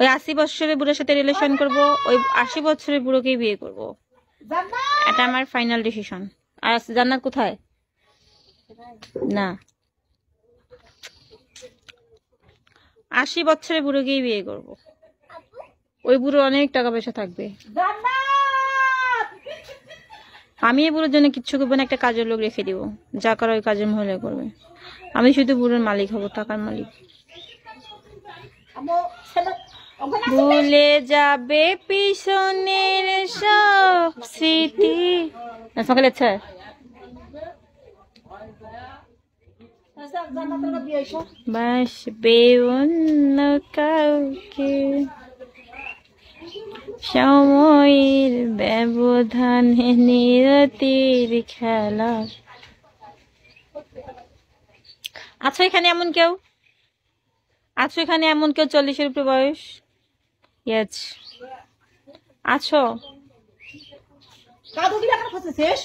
ওই আশি বছরের বুড়োর সাথে রিলেশন করব ওই আশি বছরের বুড়োকেই বিয়ে করব এটা আমার ফাইনাল ডিসিশন আর জান্নাত কোথায় না আশি বছরের বুড়োকেই বিয়ে করব ওই বুড়ো অনেক টাকা পয়সা থাকবে আমি এই বুড়োর জন্য কিচ্ছু করবো না একটা কাজের লোক রেখে দিব যা করা ওই কাজের মহলে করবে আমি শুধু বুড়োর মালিক হব টাকার মালিক ভুলে যাবে পিছনের সব স্মৃতি সঙ্গে কাউকে সময়ের ব্যবধানে নিরতির খেলা আছো এখানে এমন কেউ আছো এখানে এমন কেউ চল্লিশের উপরে বয়স আছো কাদু গিলা আমার শেষ